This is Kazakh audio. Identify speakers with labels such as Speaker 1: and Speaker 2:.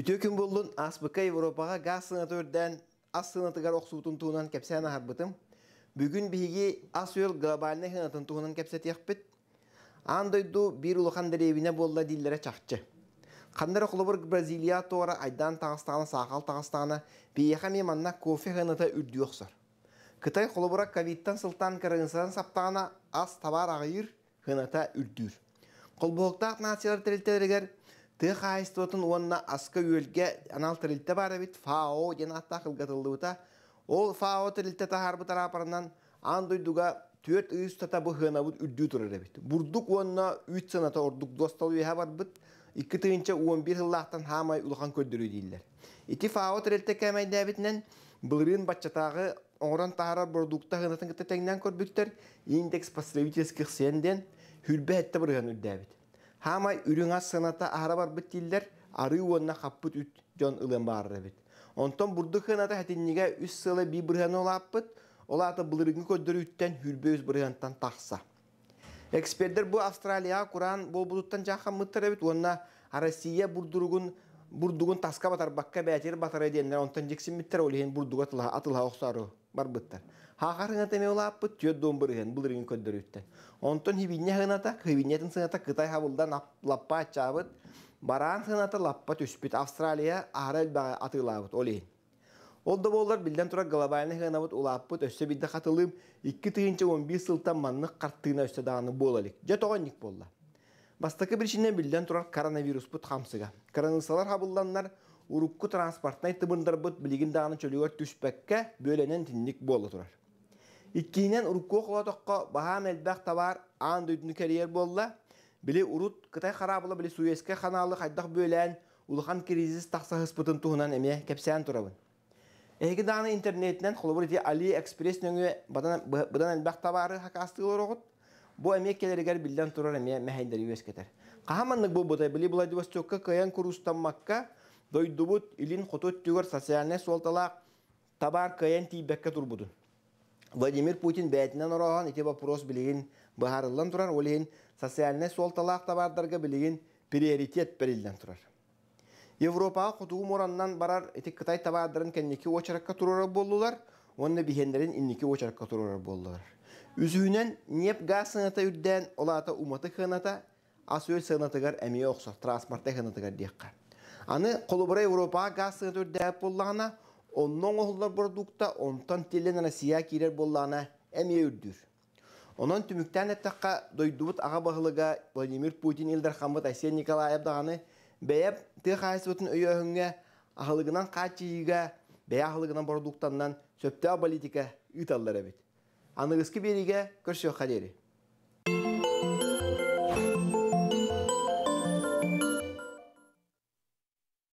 Speaker 1: Үтө күн болдун Аспыка Европаға газ сынатөрден ас сынатыгар оқсуутун туунан кепсен ахарбытым. Бүгін биги ас өл глобальны хынатын туунан кепсетиякпит. Андойду бір улухан деревине болла диллере чахчы. Қандары құлыбыр Бразилия туара айдан тағыстаны, сақал тағыстаны, бейеха меманна кофе хыната үрді оқсыр. Қытай құлыбыра ковидтан сылтан кіріңсірін саптағына ас табар ағыр хыната үрдір. Құлбұғықта нациялар тәрелтелерігер Тых аистотын онна аска үлге анал тірілті фао ген атта қылғатылды Ол фао тірілті тахарбы тарапарынан андойдуға төрт үйіс тата бұхына бұд үрді тұрыр бит. онна үйт саната ордық достал үйе бар бұд, икі 11 жыллақтан хамай ұлған көддіру дейілдер. Ити фао тірілті кәмәй дәбітінен бұлырын батчатағы оңран тахара индекс потребительских сенден хүрбе Хамай үріңа сыната бар тілдер, ары уынна қаппыт үт жон ылын барыры біт. Онтон бұрды қынаты хәтіннеге үс сылы бей бұрған олаппыт, аты бұлырығын көддірі үттен үрбе өз бұрғандан тақса. Эксперттер бұ Австралия құран бұл бұдыттан жақын мұттыр әбіт, онна Арасия бұрдығын тасқа батар баққа бәтер батар онтан жексен мүттір барбыттар. Хахарыңа теме улаппы түйөт бұл бул рин көддөрүттөн. Онтон хибинне хыната, хибиннетин сыната кытай хабылдан лаппа чабыт, баран сыната лаппа түспүт Австралия арал бага атылабыт оли. Олды болдар билден тура глобальный хынабыт улаппыт өссө бидде 2 15 сылтан маннык карттыгына өссө даганы болалык. болды. тогонник болла. Бастакы биричинен билден турар коронавирус пут хамсыга. Коронавирусалар хабылданнар урукку транспортнай тыбындарбыт билигин дааны чөлүгөр түспөккө бөленен тинник болу турар иккиинен урукку холотокко баа элбэх товар аан дүйдүнү кериер болла били урут кытай харабыла били суеске ханаалы хайдак бөөлән улухан кризис тахса хыспытын туһунан эме кепсән турабын эги дааны интернетинен холобур али экспресс нөңү быдан элбэх табары хакастыгылар огут бу эме келеригер билден турар эме мэхэйдер үескетер кахаманнык бу бутай били булай дивостокка каян дойдубут илин хотуттүгөр социальный суолталаах табар кыйын тийбекке турбудун. Владимир Путин бәтінен ороган ити вопрос билигин бұхарылын турар олейін социальный солталақ табардарға билигин приоритет бірілден турар европага кутугу мураннан барар ете кытай табардарын кенники очеракка тұрары болулар, оны бихендерин иннеке очеракка тұрары болулар. Үзуінен неп газ сыңыта үрден олата уматы хыната, асуел сыңатығар әмей оксо транспортты хынатығар дейққа. Аны қолыбырай Европаға ғасы түрдәп боллағына, оннан оғылар бұрдықта, онтан телен Россия керер боллағына әме өрдір. Оның түміктен әттаққа дойдубыт аға бағылыға Владимир Путин елдер қамбыт Әсен Николаев дағаны қайсы бұтын айсыбытын өйөңге ағылығынан қатшиыға бәйә ағылығынан бұрдуктаннан сөпті политика үйталдар әбет. Анығысқы беріге көрші қадері.